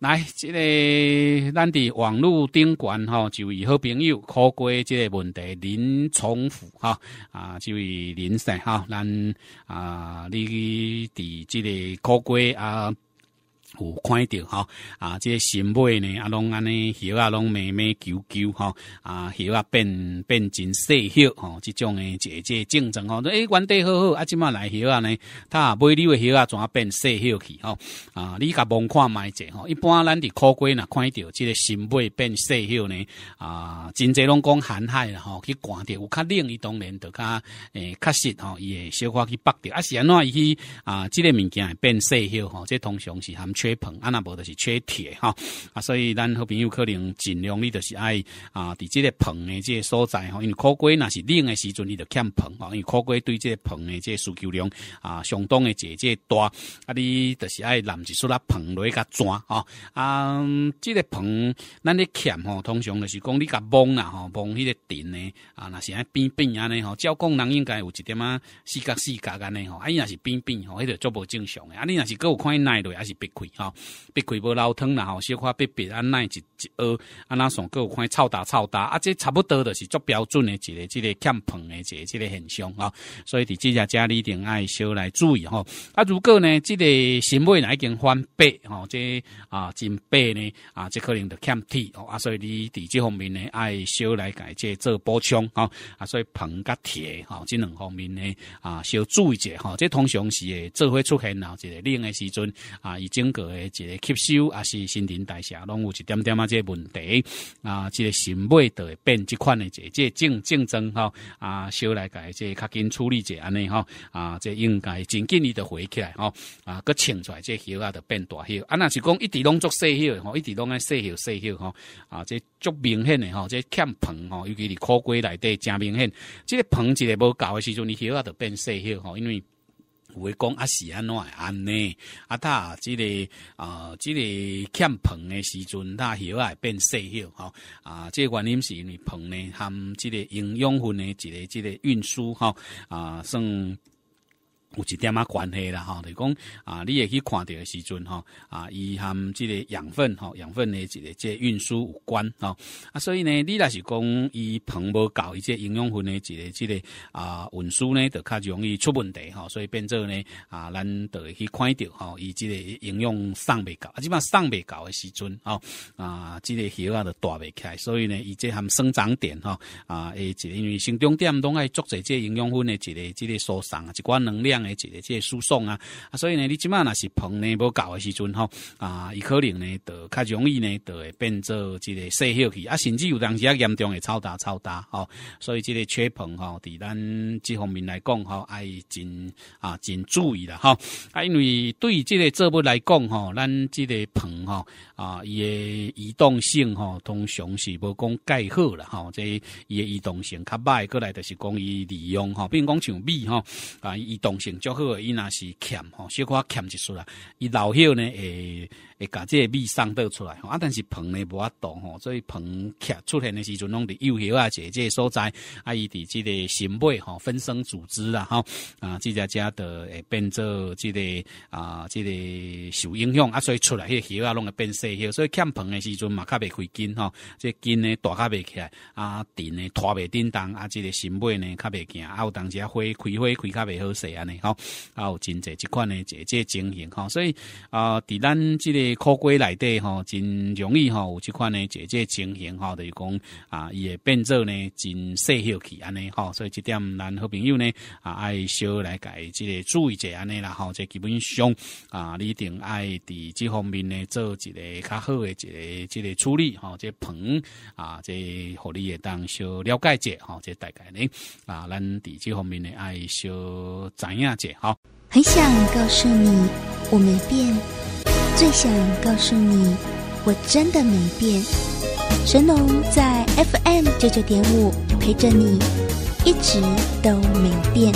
来，这个咱的网络顶管哈，就以好朋友考过这个问题林从虎哈啊，就位林生哈，咱啊，你伫这个考过啊。有看到吼啊，这个新妹呢，阿龙阿呢，许啊，拢妹妹啾啾吼啊，叶阿变变真细叶吼，这种诶姐姐竞争哦，哎原地好好，啊，即马来许阿呢，他买你个许啊，怎啊变细叶去吼啊？你甲望看买者吼，一般咱伫考街呢看到，即个新妹变细叶呢啊，真侪拢讲寒害啦吼，去寒着有较冷，伊当然得较诶，确实吼，伊会少话去北着啊是安怎伊去啊？这个物件会变细叶吼，这通常是含。缺硼啊，那无就是缺铁哈啊，所以咱好朋友可能尽量你就是爱啊，伫即个硼诶即个所在吼，因为烤龟那是冷诶时阵，你就欠硼啊，因为烤龟对即个硼诶即需求量啊相当诶济这大啊，你就是爱一束说棚硼去甲转吼啊，即个硼咱咧欠吼，通常就是讲你甲崩啦吼，崩迄个顶呢啊，那是变变安尼吼，照讲人应该有一点啊，四角四角安尼吼，啊伊那是变变吼，迄著足无正常诶，啊你若是有看伊耐落也是别亏。吼，别亏无老汤啦吼，小可别别安耐一、一二，安那上个有看臭打臭打，啊这差不多的是做标准的，一个、即个欠硼的，一个、即个现象啊。所以伫这家家里定爱小来注意吼。啊，如果呢，这个新尾来已经翻白吼，这啊真白呢，啊这可能就欠铁哦啊，所以你伫这方面呢爱小来改这做补充吼啊，所以硼甲铁吼，这两方面呢啊小注意者吼。这通常是会出现然一个冷的时阵啊已经。一个吸收还是新陈代谢，拢有一点点啊，这问题啊，这个新都会变这款的，这这竞竞争哈啊，小来改，这较紧处理一下尼哈啊，这应该真紧，你得回起来哈啊，清出来这叶啊，得变大叶啊，那是讲一直拢做细叶，一直拢爱细叶，细叶哈啊，这足明显的哈，这欠棚哈，尤其是枯瓜内底正明显，这个棚个无够的时阵，你叶啊得变细叶哈，因为。有诶讲啊是安怎诶安尼啊搭即个啊即个欠篷诶时阵搭诺啊会变细诺吼啊即个原因是因为篷诶含即个营养分诶一个即个运输吼啊算有一点啊关系啦哈？是讲啊，你也去看到时阵吼，啊，伊含即个养分吼，养分的一个即个运输有关吼，啊，所以呢，你若是讲伊盆无够，伊些营养分的一个即个啊运输呢，就较容易出问题吼，所以变做呢啊，咱会去看到吼，伊即个营养送未到啊，即码送未到的时阵吼，啊，即个叶啊就大未起来，所以呢，伊即含生长点吼，啊，诶，即个因为生长点拢爱做些即营养分的即个即个输送啊，一寡能量。这些输送啊，所以呢，你即马若是硼呢，要搞的时阵吼，啊，伊可能呢，就较容易呢，就会变做即个细效去，啊，甚至有当时啊严重嘅超大超大吼，所以即个缺硼吼，伫咱即方面来讲吼，爱真啊真注意啦哈，啊，因为对即个作物来讲吼，咱即个硼吼啊，伊的移动性吼，通常是无讲概好啦吼，即伊的移动性较歹，过来就是讲伊利用哈，比如讲像米哈啊，移动性。足好，伊若是欠吼，小可欠一丝啦，伊老后呢会会甲这蜜送倒出来吼啊，但是棚呢无法度吼，所以棚壳出现的时阵拢伫幼叶啊，即个所在啊，伊伫即个新尾吼分生组织啦吼，啊，即只只的诶变做即个啊即个受影响啊，所以出来迄叶啊弄会变细叶，所以欠棚的时阵嘛较袂开根吼，即根呢大较袂起来啊，顶呢拖袂叮当啊，即个新尾呢较袂行啊，有当时啊花开花开较袂好势安尼吼，啊，有真济即款的即即情形吼，所以啊伫咱即个。壳龟内底吼，真容易吼有这款呢，姐姐情形吼，就是讲啊，也变做呢真细小气安尼吼，所以这点咱好朋友呢啊，爱小来改，即个注意者安尼啦吼，即基本上啊，你一定爱伫这方面呢做一个较好的一个即个处理吼，即棚啊，即互你也当少了解者吼，即大概呢啊，咱伫这方面呢爱小知样者吼。很想告诉你，我没变。最想告诉你，我真的没变。神农在 FM 九九点五陪着你，一直都没变。